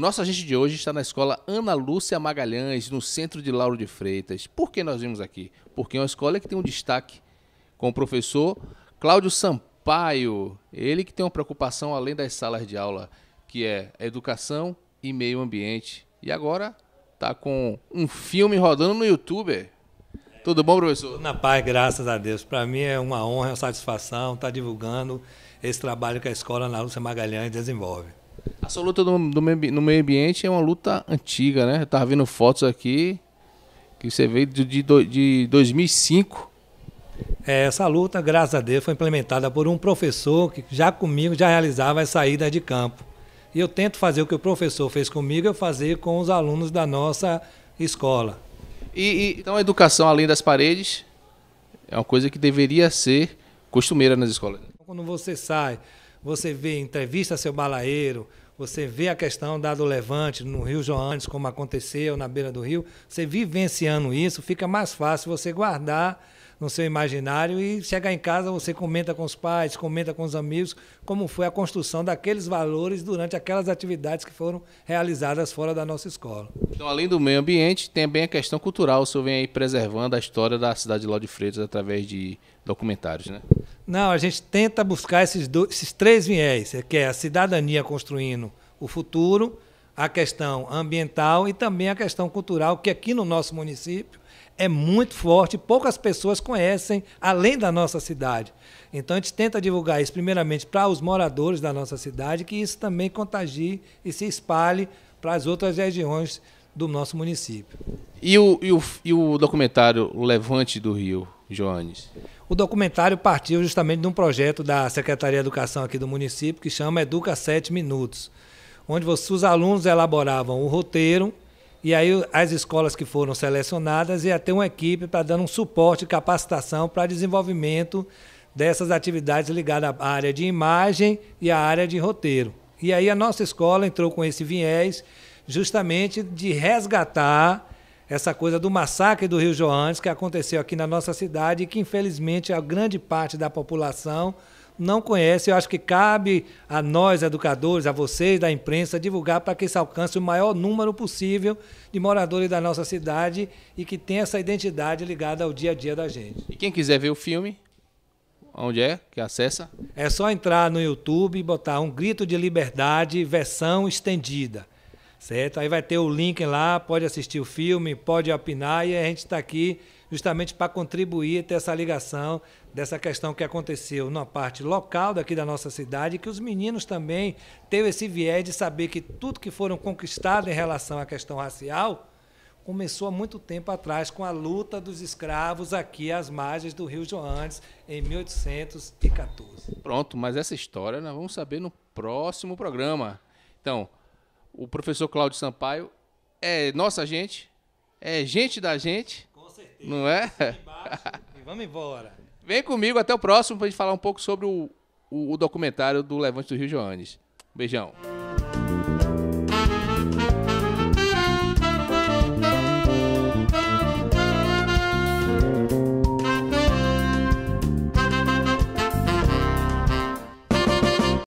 nosso agente de hoje está na escola Ana Lúcia Magalhães, no centro de Lauro de Freitas. Por que nós vimos aqui? Porque é uma escola que tem um destaque com o professor Cláudio Sampaio, ele que tem uma preocupação além das salas de aula, que é educação e meio ambiente. E agora está com um filme rodando no YouTube. Tudo bom, professor? Na paz, graças a Deus. Para mim é uma honra, é uma satisfação estar divulgando esse trabalho que a escola Ana Lúcia Magalhães desenvolve. Essa luta do meio, no meio ambiente é uma luta antiga, né? Eu tava vendo fotos aqui que você veio de, de, de 2005. É, essa luta, graças a Deus, foi implementada por um professor que já comigo já realizava as saídas de campo. E eu tento fazer o que o professor fez comigo, eu fazer com os alunos da nossa escola. E, e então a educação além das paredes é uma coisa que deveria ser costumeira nas escolas. Quando você sai você vê entrevista seu balaeiro, você vê a questão da do levante no Rio Joanes, como aconteceu na beira do rio. Você vivenciando isso, fica mais fácil você guardar no seu imaginário e chegar em casa você comenta com os pais, comenta com os amigos como foi a construção daqueles valores durante aquelas atividades que foram realizadas fora da nossa escola. Então, além do meio ambiente, tem também a questão cultural, o senhor vem aí preservando a história da cidade de Ló de Freitas através de documentários, né? Não, a gente tenta buscar esses, dois, esses três viés, que é a cidadania construindo o futuro, a questão ambiental e também a questão cultural, que aqui no nosso município é muito forte, poucas pessoas conhecem além da nossa cidade. Então a gente tenta divulgar isso primeiramente para os moradores da nossa cidade, que isso também contagie e se espalhe para as outras regiões do nosso município. E o, e o, e o documentário Levante do Rio, Joanes? O documentário partiu justamente de um projeto da Secretaria de Educação aqui do município que chama Educa 7 Minutos, onde os alunos elaboravam o roteiro e aí as escolas que foram selecionadas ia ter uma equipe para dar um suporte, e capacitação para desenvolvimento dessas atividades ligadas à área de imagem e à área de roteiro. E aí a nossa escola entrou com esse viés justamente de resgatar essa coisa do massacre do Rio Joanes que aconteceu aqui na nossa cidade e que infelizmente a grande parte da população não conhece. Eu acho que cabe a nós, educadores, a vocês da imprensa, divulgar para que isso alcance o maior número possível de moradores da nossa cidade e que tenha essa identidade ligada ao dia a dia da gente. E quem quiser ver o filme, onde é que acessa? É só entrar no YouTube e botar um grito de liberdade, versão estendida. Certo? Aí vai ter o link lá, pode assistir o filme, pode opinar e a gente está aqui justamente para contribuir ter essa ligação dessa questão que aconteceu na parte local daqui da nossa cidade, que os meninos também teve esse viés de saber que tudo que foram conquistado em relação à questão racial começou há muito tempo atrás com a luta dos escravos aqui às margens do Rio Joanes em 1814. Pronto, mas essa história nós vamos saber no próximo programa. Então, o professor Cláudio Sampaio é nossa gente, é gente da gente não é? E vamos embora. Vem comigo até o próximo para gente falar um pouco sobre o, o, o documentário do Levante do Rio Joanes. Beijão.